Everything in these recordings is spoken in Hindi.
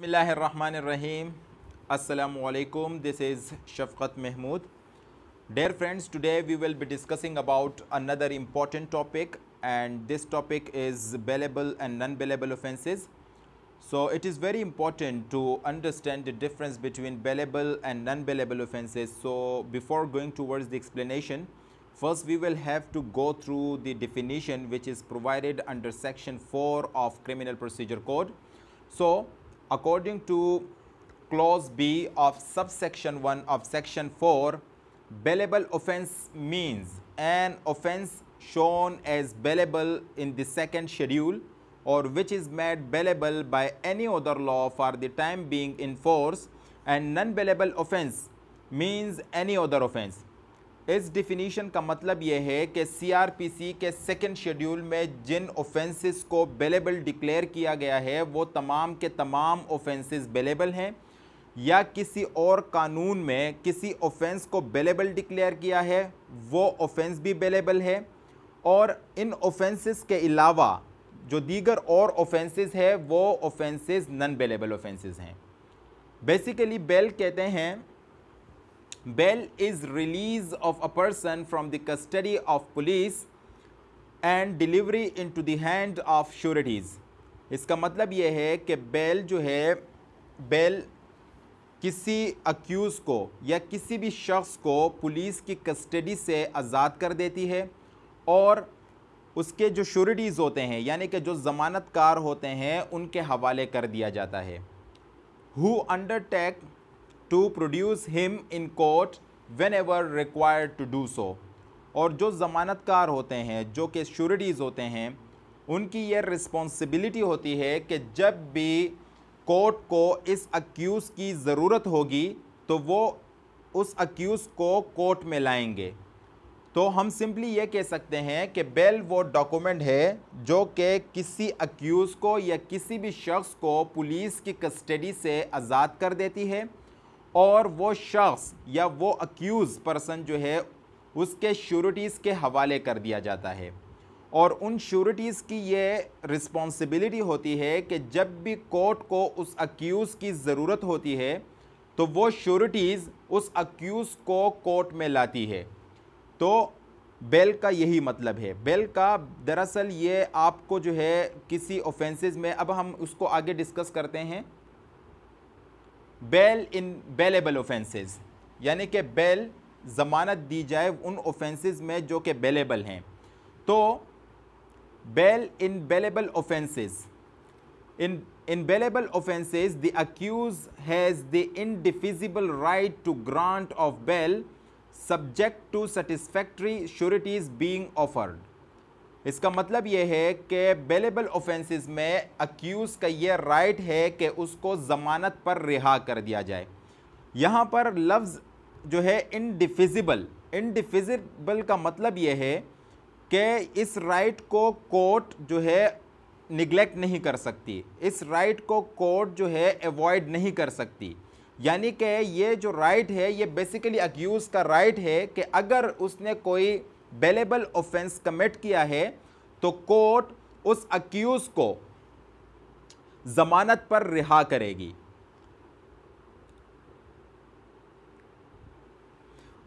Bismillahirrahmanirrahim. Assalamu alaikum. This is Shafqat Mahmood. Dear friends, today we will be discussing about another important topic and this topic is bailable and non bailable offenses. So it is very important to understand the difference between bailable and non bailable offenses. So before going towards the explanation, first we will have to go through the definition which is provided under section 4 of Criminal Procedure Code. So according to clause B of subsection 1 of section 4 bailable offense means an offense shown as bailable in the second schedule or which is made bailable by any other law for the time being in force and non bailable offense means any other offense इस डिफिनीशन का मतलब यह है कि सीआरपीसी के सेकंड शेड्यूल में जिन ऑफेंसेस को बेलेबल डिक्लेयर किया गया है वो तमाम के तमाम ऑफेंसेस बेलेबल हैं या किसी और कानून में किसी ऑफेंस को बेलेबल डिक्लेयर किया है वो ऑफेंस भी बेलेबल है और इन ऑफेंसेस के अलावा जो दीगर और ऑफेंसेस है वो ऑफेंसेस नन बेलेबल ऑफेंसेस हैं बेसिकली बेल कहते हैं bail is release of a person from the custody of police and delivery into the hand of sureties इसका मतलब ये है कि बेल जो है बेल किसी अक्यूज़ को या किसी भी शख्स को पुलिस की कस्टडी से आज़ाद कर देती है और उसके जो श्योरिटीज़ होते हैं यानी कि जो ज़मानतकार होते हैं उनके हवाले कर दिया जाता है who undertake to produce him in court whenever required to do so और जो ज़मानतकार होते हैं जो कि श्योरिटीज़ होते हैं उनकी ये रिस्पॉन्सिबिलिटी होती है कि जब भी कोर्ट को इस अक्यूज़ की ज़रूरत होगी तो वो उस अक्यूज़ को कोर्ट में लाएंगे तो हम सिंपली ये कह सकते हैं कि बेल वो डॉक्यूमेंट है जो कि किसी अक्यूज़ को या किसी भी शख्स को पुलिस की कस्टडी से आज़ाद कर देती है और वो शख्स या वो अक्यूज़ पर्सन जो है उसके श्योरिटीज़ के हवाले कर दिया जाता है और उन श्योरिटीज़ की ये रिस्पॉन्सिबिलिटी होती है कि जब भी कोर्ट को उस अक्यूज़ की ज़रूरत होती है तो वो श्योरिटीज़ उस अक्यूज़ को कोर्ट में लाती है तो बेल का यही मतलब है बेल का दरअसल ये आपको जो है किसी ऑफेंसेस में अब हम उसको आगे डिस्कस करते हैं बेल इन बेलेबल ऑफेंसेस यानी कि बेल ज़मानत दी जाए उन ऑफेंसेस में जो कि बेलेबल हैं तो bail in bailable offences in in bailable offences the accused has the indefeasible right to grant of bail subject to satisfactory sureties being offered इसका मतलब यह है कि बेलेबल ऑफेंसेस में अक्यूज़ का यह राइट है कि उसको ज़मानत पर रिहा कर दिया जाए यहाँ पर लफ्ज़ जो है इनडिफिजिबल इनडिफिजिबल का मतलब यह है कि इस राइट को कोर्ट जो है निगलेक्ट नहीं कर सकती इस राइट को कोर्ट जो है अवॉइड नहीं कर सकती यानी कि ये जो राइट है ये बेसिकली अक्यूज़ का राइट है कि अगर उसने कोई बेलेबल ऑफेंस कमिट किया है तो कोर्ट उस अक्यूज को जमानत पर रिहा करेगी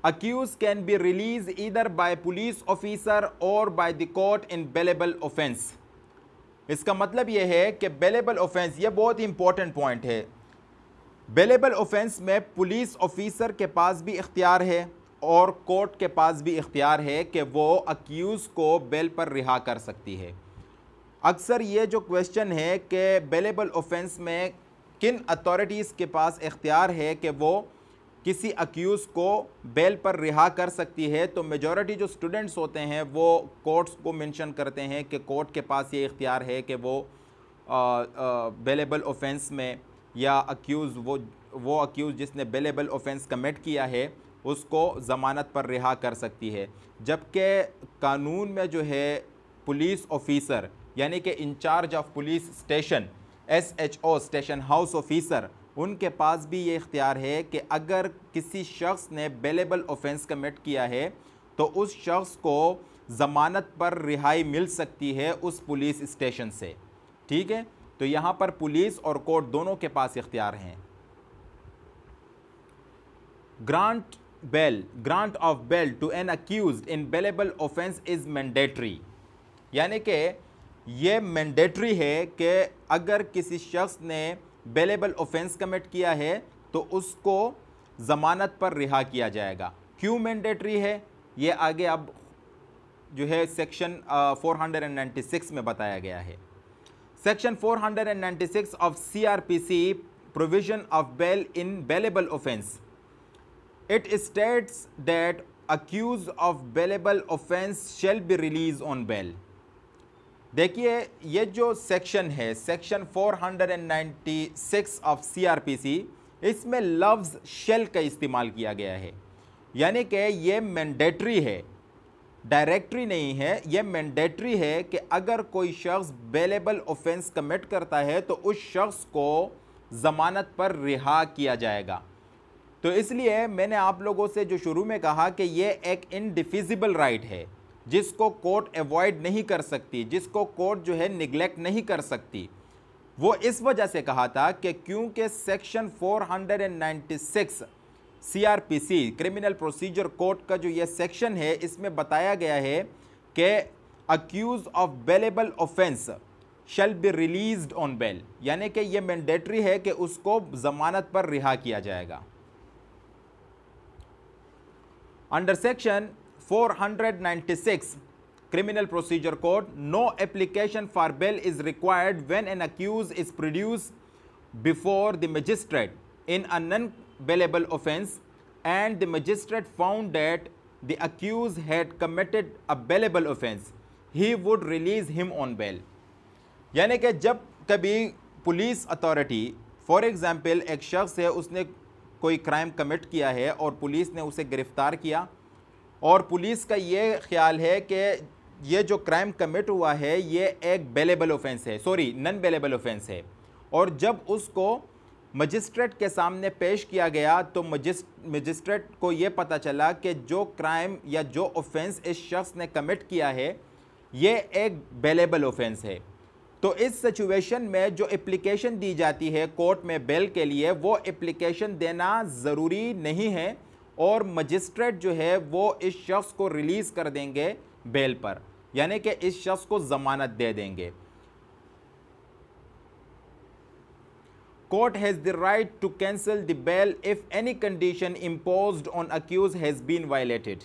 accused can be release either by police officer और by the court in bailable offence इसका मतलब यह है कि बेलेबल ऑफेंस यह बहुत इंपॉर्टेंट पॉइंट है बेलेबल ऑफेंस में पुलिस ऑफिसर के पास भी इख्तियार है और कोर्ट के पास भी इख्तियार है कि वो अक्यूज़ को बेल पर रिहा कर सकती है अक्सर ये जो क्वेश्चन है कि बेलेबल ऑफेंस में किन अथॉरिटीज़ के पास इख्तियार है कि वो किसी अक्यूज़ को बेल पर रिहा कर सकती है तो मेजॉरिटी जो स्टूडेंट्स होते हैं वो कोर्ट्स को मेंशन करते हैं कि कोर्ट के पास ये इख्तियार है कि वो बेलेबल ऑफेंस में या अक्यूज़ वो वो अक्यूज़ जिसने बेलेबल ऑफेंस कमिट किया है उसको ज़मानत पर रिहा कर सकती है जबकि कानून में जो है पुलिस ऑफिसर यानी कि in charge of police station S H O station house officer उनके पास भी ये इख्तियार है कि अगर किसी शख्स ने बेलेबल ऑफेंस कमिट किया है तो उस शख्स को ज़मानत पर रिहाई मिल सकती है उस पुलिस स्टेशन से ठीक है तो यहाँ पर पुलिस और कोर्ट दोनों के पास इख्तियार हैं grant bail grant of bail to an accused in bailable offence is mandatory यानी कि ये मैंडेटरी है कि अगर किसी शख्स ने बेलेबल ऑफेंस कमिट किया है तो उसको ज़मानत पर रिहा किया जाएगा क्यों मैंडेटरी है ये आगे अब जो है section four hundred and ninety six में बताया गया है section four hundred and ninety six of C R P C provision of bail in bailable offence It states that accused of bailable offence shall be release on bail देखिए ये जो सेक्शन है सेक्शन 496 ऑफ सीआरपीसी इसमें लफ्ज़ शेल का इस्तेमाल किया गया है यानी कि ये मैंडेटरी है डायरेक्टरी नहीं है ये मैंडेटरी है कि अगर कोई शख्स बेलेबल ऑफेंस कमिट करता है तो उस शख्स को ज़मानत पर रिहा किया जाएगा तो इसलिए मैंने आप लोगों से जो शुरू में कहा कि ये एक इनडिफिजिबल राइट है जिसको कोर्ट अवॉइड नहीं कर सकती जिसको कोर्ट जो है निगलेक्ट नहीं कर सकती वो इस वजह से कहा था कि क्योंकि section 496 CRPC criminal procedure court का जो ये सेक्शन है इसमें बताया गया है कि accused of bailable offence shall be released on bail यानी कि ये मैंडेटरी है कि उसको जमानत पर रिहा किया जाएगा Under section 496 Criminal Procedure Code, no application for bail is required when an accused is produced before the magistrate in a non-bailable offence and the magistrate found that the accused had committed a bailable offence, he would release him on bail. यानी कि जब कभी पुलिस अथॉरिटी for example, एक शख्स है उसने कोई क्राइम कमिट किया है और पुलिस ने उसे गिरफ्तार किया और पुलिस का ये ख्याल है कि ये जो क्राइम कमिट हुआ है ये एक बेलेबल ऑफेंस है सॉरी नन बेलेबल ऑफेंस है और जब उसको मजिस्ट्रेट के सामने पेश किया गया तो मजिस्ट्रेट को ये पता चला कि जो क्राइम या जो ऑफेंस इस शख्स ने कमिट किया है ये एक बेलेबल ऑफेंस है तो इस सिचुएशन में जो एप्लीकेशन दी जाती है कोर्ट में बेल के लिए वो एप्लीकेशन देना ज़रूरी नहीं है और मजिस्ट्रेट जो है वो इस शख्स को रिलीज़ कर देंगे बेल पर यानी कि इस शख्स को ज़मानत दे देंगे court has the right to cancel the bail if any condition imposed on accused has been violated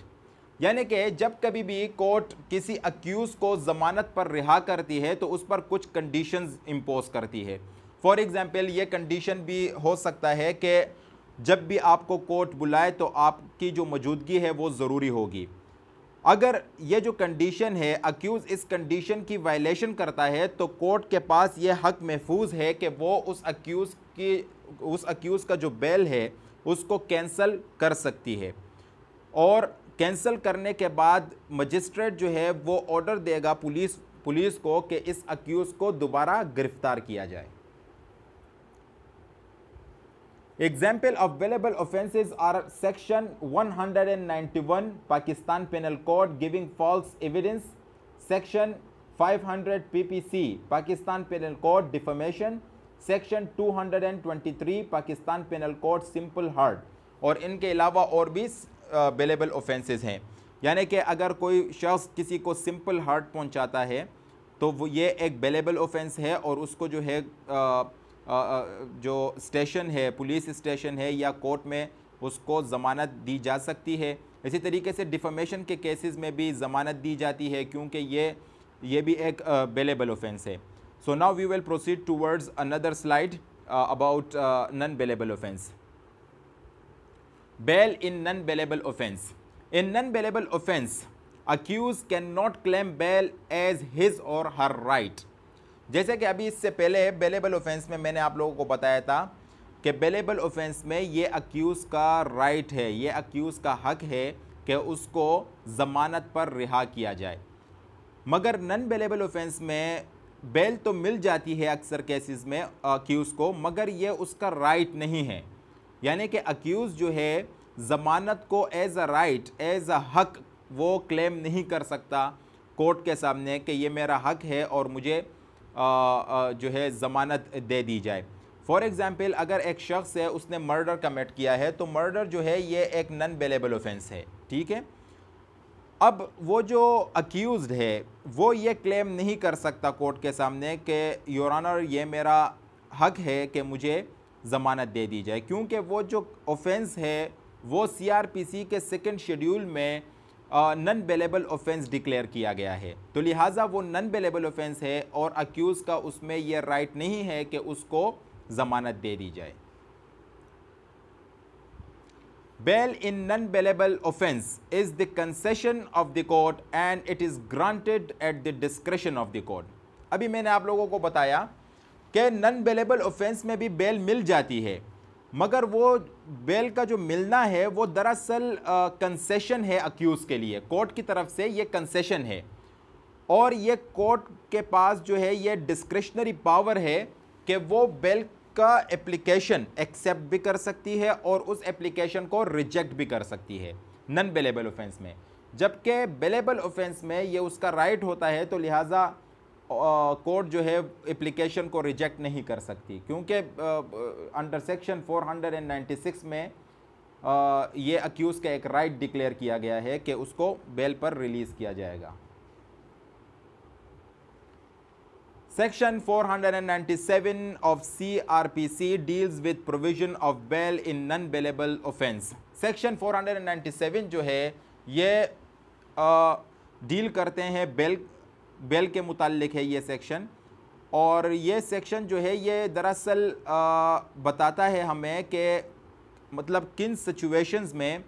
यानी कि जब कभी भी कोर्ट किसी अक्यूज़ को ज़मानत पर रिहा करती है तो उस पर कुछ कंडीशंस इम्पोज करती है फॉर एग्ज़ाम्पल ये कंडीशन भी हो सकता है कि जब भी आपको कोर्ट बुलाए तो आपकी जो मौजूदगी है वो ज़रूरी होगी अगर ये जो कंडीशन है अक्यूज़ इस कंडीशन की वायलेशन करता है तो कोर्ट के पास ये हक महफूज है कि वो उस अक्यूज़ की उस अक्यूज़ का जो बेल है उसको कैंसल कर सकती है और कैंसिल करने के बाद मजिस्ट्रेट जो है वो ऑर्डर देगा पुलिस पुलिस को कि इस अक्यूज़ को दोबारा गिरफ्तार किया जाए example of bailable offences are section 191 Pakistan penal code giving false evidence section five hundred P P C Pakistan penal code defamation section two hundred and twenty three Pakistan penal code simple hurt और इनके अलावा और भी बेलेबल ऑफेंसेस हैं यानी कि अगर कोई शख्स किसी को सिंपल हार्ट पहुंचाता है तो वो ये एक बेलेबल ऑफेंस है और उसको जो है आ, आ, जो स्टेशन है पुलिस स्टेशन है या कोर्ट में उसको ज़मानत दी जा सकती है इसी तरीके से डिफामेशन के केसेस में भी ज़मानत दी जाती है क्योंकि ये ये भी एक बेलेबल ऑफेंस है so now we will proceed towards another slide about non bailable offence bail in non bailable offence in non bailable offence accused can not claim bail as his or her right जैसे कि अभी इससे पहले बेलेबल ऑफेंस में मैंने आप लोगों को बताया था कि बेलेबल ऑफेंस में ये अक्यूज़ का राइट है ये अक्यूज़ का हक है कि उसको ज़मानत पर रिहा किया जाए मगर नन बेलेबल ऑफेंस में बेल तो मिल जाती है अक्सर केसेस में अक्यूज़ को मगर ये उसका राइट नहीं है यानी कि अक्यूज़ जो है ज़मानत को as a right as a हक वो क्लेम नहीं कर सकता कोर्ट के सामने कि ये मेरा हक है और मुझे आ, आ, जो है ज़मानत दे दी जाए फॉर एग्ज़ाम्पल अगर एक शख्स है उसने मर्डर कमेट किया है तो मर्डर जो है ये एक नन बेलेबल ऑफेंस है ठीक है अब वो जो अक्यूज़ है वो ये क्लेम नहीं कर सकता कोर्ट के सामने कि योरानर ये मेरा हक है कि मुझे ज़मानत दे दी जाए क्योंकि वो जो ऑफेंस है वो सीआरपीसी के सेकंड शेड्यूल में नन बेलेबल ऑफेंस डिक्लेयर किया गया है तो लिहाजा वो नन बेलेबल ऑफेंस है और अक्यूज़ का उसमें यह राइट नहीं है कि उसको ज़मानत दे दी जाए bail in non bailable offence is the concession of the court and it is granted at the discretion of the court अभी मैंने आप लोगों को बताया कि नन बेलेबल ऑफेंस में भी बेल मिल जाती है मगर वो बेल का जो मिलना है वो दरअसल कंसेशन है अक्यूज़ के लिए कोर्ट की तरफ से ये कंसेशन है और ये कोर्ट के पास जो है ये डिस्क्रिशनरी पावर है कि वो बेल का एप्लीकेशन एक्सेप्ट भी कर सकती है और उस एप्लीकेशन को रिजेक्ट भी कर सकती है नन बेलेबल ऑफेंस में जबकि बेलेबल ऑफेंस में ये उसका राइट होता है तो लिहाजा कोर्ट जो है एप्लीकेशन को रिजेक्ट नहीं कर सकती क्योंकि अंडर सेक्शन 496 में आ, ये अक्यूज़ का एक राइट डिक्लेयर किया गया है कि उसको बेल पर रिलीज़ किया जाएगा section 497 of CRPC deals with provision of bail in non bailable offence section 497 जो है ये आ, डील करते हैं बेल बेल के मुतालिक है ये सेक्शन और ये सेक्शन जो है ये दरअसल बताता है हमें कि मतलब किन सिचुएशंस में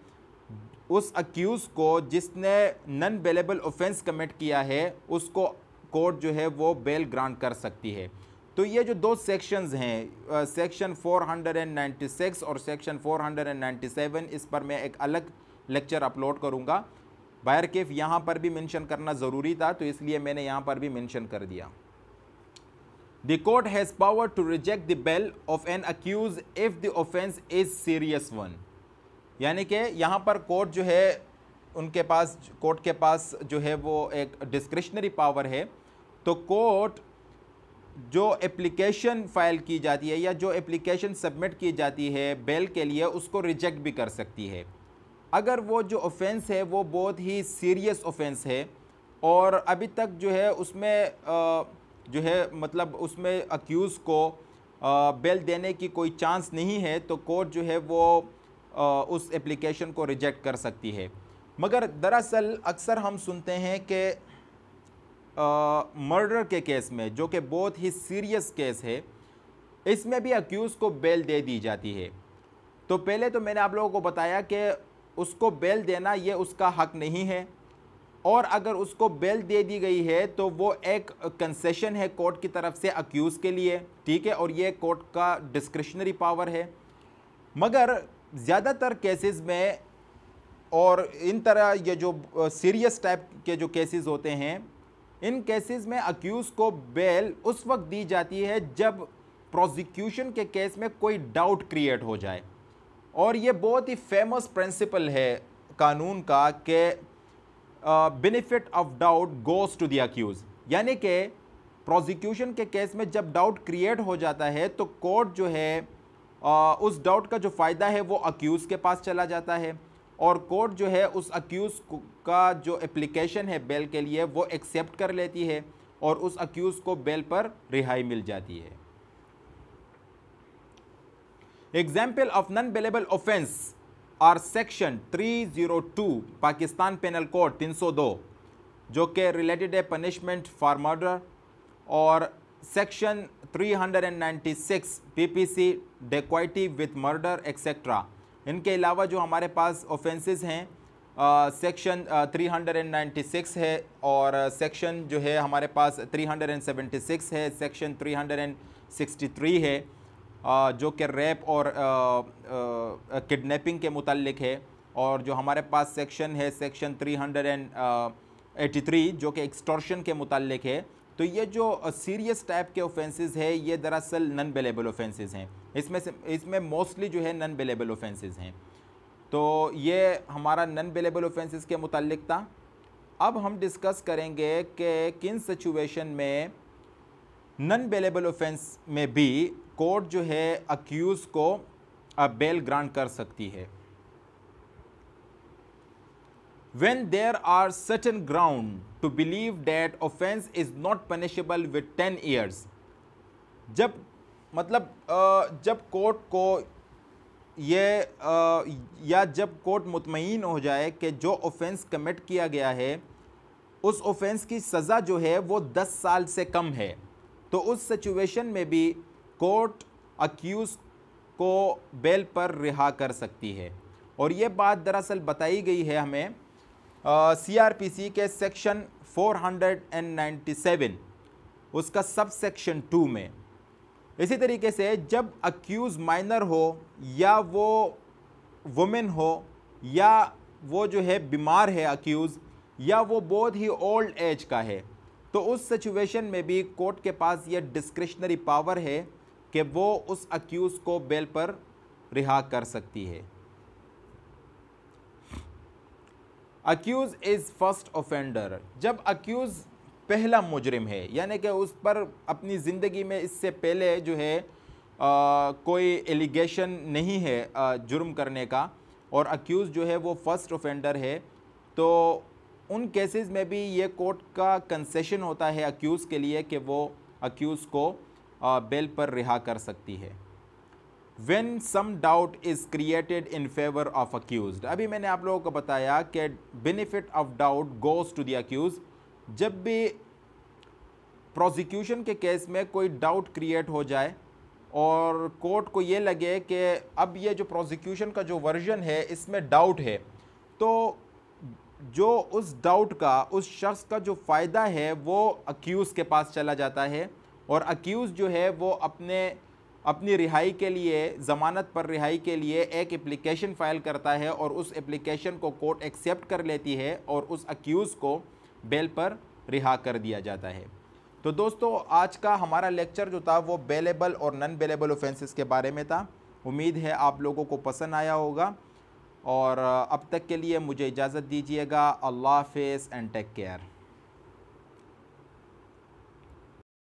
उस अक्यूज़ को जिसने नन बेलेबल ऑफेंस कमिट किया है उसको कोर्ट जो है वो बेल ग्रांट कर सकती है तो ये जो दो सेक्शंस हैं सेक्शन 496 और सेक्शन 497 इस पर मैं एक अलग लेक्चर अपलोड करूँगा बायर केफ यहाँ पर भी मेंशन करना ज़रूरी था तो इसलिए मैंने यहाँ पर भी मेंशन कर दिया the court has power to reject the bail of an accused if the offence is serious one यानी कि यहाँ पर कोर्ट जो है उनके पास कोर्ट के पास जो है वो एक डिस्क्रिशनरी पावर है तो कोर्ट जो एप्लीकेशन फाइल की जाती है या जो एप्लीकेशन सबमिट की जाती है बेल के लिए उसको रिजेक्ट भी कर सकती है अगर वो जो ऑफेंस है वो बहुत ही सीरियस ऑफेंस है और अभी तक जो है उसमें जो है मतलब उसमें अक्यूज़ को बेल देने की कोई चांस नहीं है तो कोर्ट जो है वो उस एप्लीकेशन को रिजेक्ट कर सकती है मगर दरअसल अक्सर हम सुनते हैं कि मर्डर के केस में जो कि बहुत ही सीरियस केस है इसमें भी अक्यूज़ को बेल दे दी जाती है तो पहले तो मैंने आप लोगों को बताया कि उसको बेल देना ये उसका हक नहीं है और अगर उसको बेल दे दी गई है तो वो एक कंसेशन है कोर्ट की तरफ से अक्यूज़ के लिए ठीक है और ये कोर्ट का डिस्क्रिशनरी पावर है मगर ज़्यादातर केसेस में और इन तरह ये जो सीरियस टाइप के जो केसेस होते हैं इन केसेस में अक्यूज़ को बेल उस वक्त दी जाती है जब प्रोसिक्यूशन के केस में कोई डाउट क्रिएट हो जाए और ये बहुत ही फेमस प्रिंसिपल है कानून का कि benefit of doubt goes to the accused यानी कि प्रोसिक्यूशन के केस में जब डाउट क्रिएट हो जाता है तो कोर्ट जो है आ, उस डाउट का जो फ़ायदा है वो अक्यूज़ के पास चला जाता है और कोर्ट जो है उस अक्यूज़ का जो एप्लीकेशन है बेल के लिए वो एक्सेप्ट कर लेती है और उस अक्यूज़ को बेल पर रिहाई मिल जाती है example of non bailable offence are section 302 Pakistan penal code 302 जो कि रिलेटेड है पनिशमेंट फॉर मर्डर और section 396 PPC dacoity with murder etcetera इनके अलावा जो हमारे पास ऑफेंसेस हैं सेक्शन uh, uh, 396 है और सेक्शन uh, जो है हमारे पास 376 है सेक्शन 363 है जो कि रेप और किडनैपिंग के मुतलक है और जो हमारे पास सेक्शन है सेक्शन 383 जो कि एक्सटॉर्शन के मुतलक है तो ये जो सीरियस टाइप के ऑफेंसेस है ये दरअसल नन बेलेबल ऑफेंसेस हैं इसमें से इसमें मोस्टली जो है नन बेलेबल ऑफेंसेस हैं तो ये हमारा नन बेलेबल ऑफेंसेस के मुतलक था अब हम डिस्कस करेंगे कि किन सिचुएशन में नन बेलेबल ऑफेंस में भी कोर्ट जो है अक्यूज़ को अब बेल ग्रांट कर सकती है when there are certain ground to believe that offence is not punishable with ten years जब मतलब जब कोर्ट को ये या जब कोर्ट मुतमिन हो जाए कि जो ऑफेंस कमिट किया गया है उस ऑफेंस की सज़ा जो है वो दस साल से कम है तो उस सिचुएशन में भी कोर्ट अक्यूज़ को बेल पर रिहा कर सकती है और ये बात दरअसल बताई गई है हमें सीआरपीसी के सेक्शन 497 उसका सब सेक्शन टू में इसी तरीके से जब अक्यूज़ माइनर हो या वो वुमेन हो या वो जो है बीमार है अक्यूज़ या वो बहुत ही ओल्ड एज का है तो उस सिचुएशन में भी कोर्ट के पास ये डिस्क्रिशनरी पावर है कि वो उस अक्यूज़ को बेल पर रिहा कर सकती है अक्यूज़ इज़ फर्स्ट ऑफेंडर जब अक्यूज़ पहला मुजरिम है यानी कि उस पर अपनी ज़िंदगी में इससे पहले जो है आ, कोई एलिगेशन नहीं है जुर्म करने का और अक्यूज़ जो है वो फर्स्ट ऑफेंडर है तो उन केसेस में भी ये कोर्ट का कंसेशन होता है अक्यूज़ के लिए कि वो अक्यूज़ को बेल पर रिहा कर सकती है when some doubt is created in favour of accused अभी मैंने आप लोगों को बताया कि benefit of doubt goes to the accused जब भी प्रोसिक्यूशन के केस में कोई डाउट क्रिएट हो जाए और कोर्ट को ये लगे कि अब ये जो प्रोसिक्यूशन का जो वर्जन है इसमें डाउट है तो जो उस डाउट का उस शख्स का जो फ़ायदा है वो अक्यूज़ के पास चला जाता है और अक्यूज़ जो है वो अपने अपनी रिहाई के लिए ज़मानत पर रिहाई के लिए एक एप्लीकेशन फ़ाइल करता है और उस एप्लीकेशन को कोर्ट एक्सेप्ट कर लेती है और उस अक्यूज़ को बेल पर रिहा कर दिया जाता है तो दोस्तों आज का हमारा लेक्चर जो था वो बेलेबल और नन बेलेबल ऑफेंसेस के बारे में था उम्मीद है आप लोगों को पसंद आया होगा और अब तक के लिए मुझे इजाज़त दीजिएगा अल्लाह हाफ एंड टेक केयर